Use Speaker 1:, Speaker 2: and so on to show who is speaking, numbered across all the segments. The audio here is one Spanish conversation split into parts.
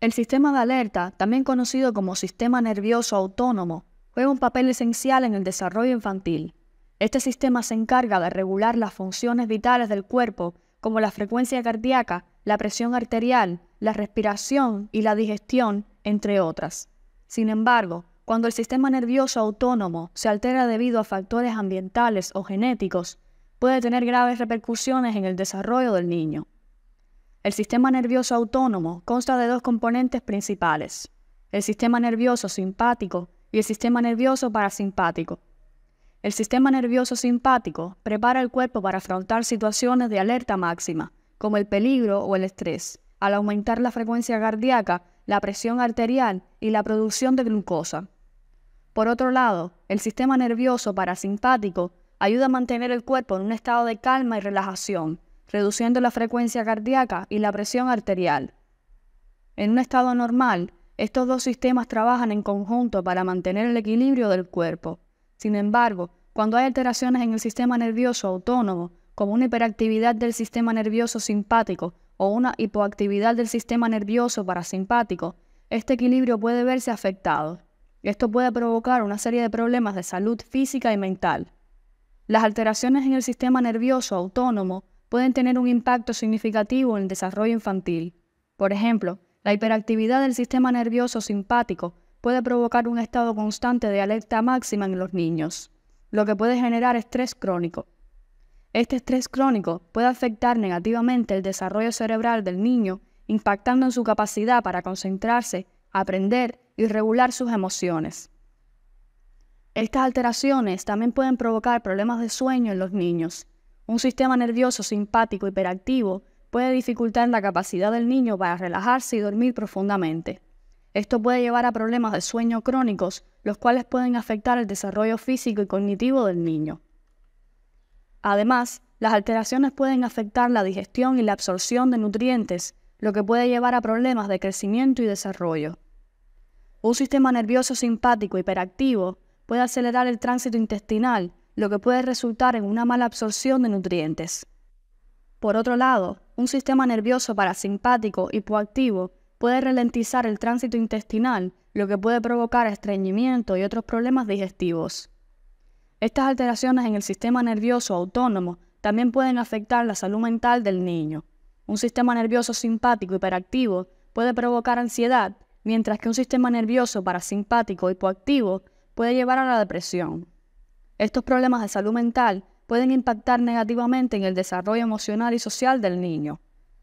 Speaker 1: El sistema de alerta, también conocido como sistema nervioso autónomo, juega un papel esencial en el desarrollo infantil. Este sistema se encarga de regular las funciones vitales del cuerpo, como la frecuencia cardíaca, la presión arterial, la respiración y la digestión, entre otras. Sin embargo, cuando el sistema nervioso autónomo se altera debido a factores ambientales o genéticos, puede tener graves repercusiones en el desarrollo del niño. El sistema nervioso autónomo consta de dos componentes principales, el sistema nervioso simpático y el sistema nervioso parasimpático. El sistema nervioso simpático prepara el cuerpo para afrontar situaciones de alerta máxima, como el peligro o el estrés, al aumentar la frecuencia cardíaca, la presión arterial y la producción de glucosa. Por otro lado, el sistema nervioso parasimpático ayuda a mantener el cuerpo en un estado de calma y relajación, reduciendo la frecuencia cardíaca y la presión arterial. En un estado normal, estos dos sistemas trabajan en conjunto para mantener el equilibrio del cuerpo. Sin embargo, cuando hay alteraciones en el sistema nervioso autónomo, como una hiperactividad del sistema nervioso simpático o una hipoactividad del sistema nervioso parasimpático, este equilibrio puede verse afectado. Esto puede provocar una serie de problemas de salud física y mental. Las alteraciones en el sistema nervioso autónomo pueden tener un impacto significativo en el desarrollo infantil. Por ejemplo, la hiperactividad del sistema nervioso simpático puede provocar un estado constante de alerta máxima en los niños, lo que puede generar estrés crónico. Este estrés crónico puede afectar negativamente el desarrollo cerebral del niño, impactando en su capacidad para concentrarse, aprender y regular sus emociones. Estas alteraciones también pueden provocar problemas de sueño en los niños, un sistema nervioso simpático hiperactivo puede dificultar la capacidad del niño para relajarse y dormir profundamente. Esto puede llevar a problemas de sueño crónicos, los cuales pueden afectar el desarrollo físico y cognitivo del niño. Además, las alteraciones pueden afectar la digestión y la absorción de nutrientes, lo que puede llevar a problemas de crecimiento y desarrollo. Un sistema nervioso simpático hiperactivo puede acelerar el tránsito intestinal lo que puede resultar en una mala absorción de nutrientes. Por otro lado, un sistema nervioso parasimpático hipoactivo puede ralentizar el tránsito intestinal, lo que puede provocar estreñimiento y otros problemas digestivos. Estas alteraciones en el sistema nervioso autónomo también pueden afectar la salud mental del niño. Un sistema nervioso simpático hiperactivo puede provocar ansiedad, mientras que un sistema nervioso parasimpático hipoactivo puede llevar a la depresión. Estos problemas de salud mental pueden impactar negativamente en el desarrollo emocional y social del niño.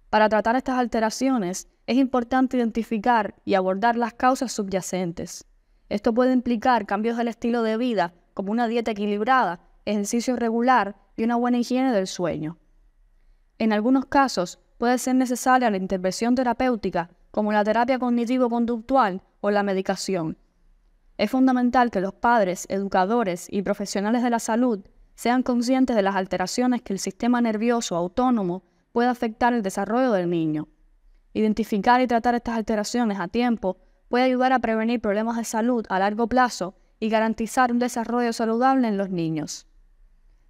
Speaker 1: Para tratar estas alteraciones es importante identificar y abordar las causas subyacentes. Esto puede implicar cambios del estilo de vida, como una dieta equilibrada, ejercicio regular y una buena higiene del sueño. En algunos casos puede ser necesaria la intervención terapéutica, como la terapia cognitivo-conductual o la medicación, es fundamental que los padres, educadores y profesionales de la salud sean conscientes de las alteraciones que el sistema nervioso autónomo puede afectar el desarrollo del niño. Identificar y tratar estas alteraciones a tiempo puede ayudar a prevenir problemas de salud a largo plazo y garantizar un desarrollo saludable en los niños.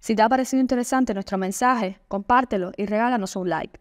Speaker 1: Si te ha parecido interesante nuestro mensaje, compártelo y regálanos un like.